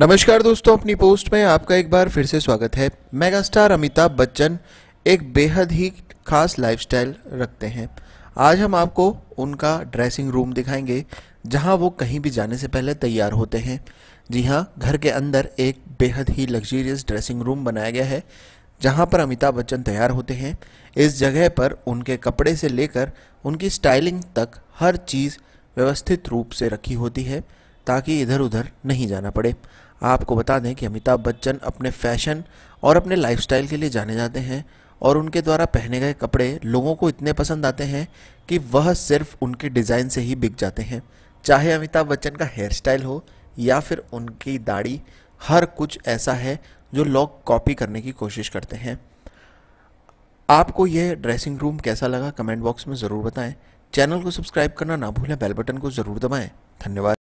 नमस्कार दोस्तों अपनी पोस्ट में आपका एक बार फिर से स्वागत है मेगास्टार अमिताभ बच्चन एक बेहद ही खास लाइफस्टाइल रखते हैं आज हम आपको उनका ड्रेसिंग रूम दिखाएंगे जहां वो कहीं भी जाने से पहले तैयार होते हैं जी हां घर के अंदर एक बेहद ही लग्जरियस ड्रेसिंग रूम बनाया गया है जहाँ पर अमिताभ बच्चन तैयार होते हैं इस जगह पर उनके कपड़े से लेकर उनकी स्टाइलिंग तक हर चीज़ व्यवस्थित रूप से रखी होती है ताकि इधर उधर नहीं जाना पड़े आपको बता दें कि अमिताभ बच्चन अपने फैशन और अपने लाइफस्टाइल के लिए जाने जाते हैं और उनके द्वारा पहने गए कपड़े लोगों को इतने पसंद आते हैं कि वह सिर्फ उनके डिज़ाइन से ही बिक जाते हैं चाहे अमिताभ बच्चन का हेयर स्टाइल हो या फिर उनकी दाढ़ी हर कुछ ऐसा है जो लोग कॉपी करने की कोशिश करते हैं आपको यह ड्रेसिंग रूम कैसा लगा कमेंट बॉक्स में ज़रूर बताएं चैनल को सब्सक्राइब करना ना भूलें बेल बटन को ज़रूर दबाएं धन्यवाद